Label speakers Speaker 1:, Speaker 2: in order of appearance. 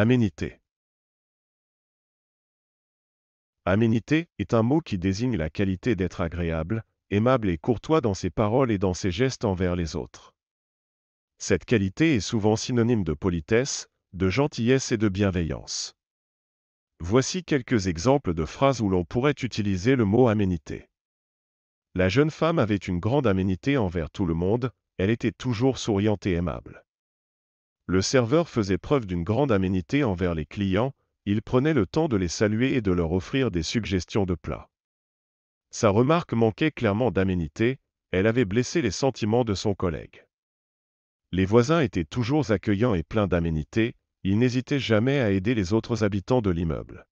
Speaker 1: Aménité Aménité est un mot qui désigne la qualité d'être agréable, aimable et courtois dans ses paroles et dans ses gestes envers les autres. Cette qualité est souvent synonyme de politesse, de gentillesse et de bienveillance. Voici quelques exemples de phrases où l'on pourrait utiliser le mot aménité. La jeune femme avait une grande aménité envers tout le monde, elle était toujours souriante et aimable. Le serveur faisait preuve d'une grande aménité envers les clients, il prenait le temps de les saluer et de leur offrir des suggestions de plats. Sa remarque manquait clairement d'aménité, elle avait blessé les sentiments de son collègue. Les voisins étaient toujours accueillants et pleins d'aménité, ils n'hésitaient jamais à aider les autres habitants de l'immeuble.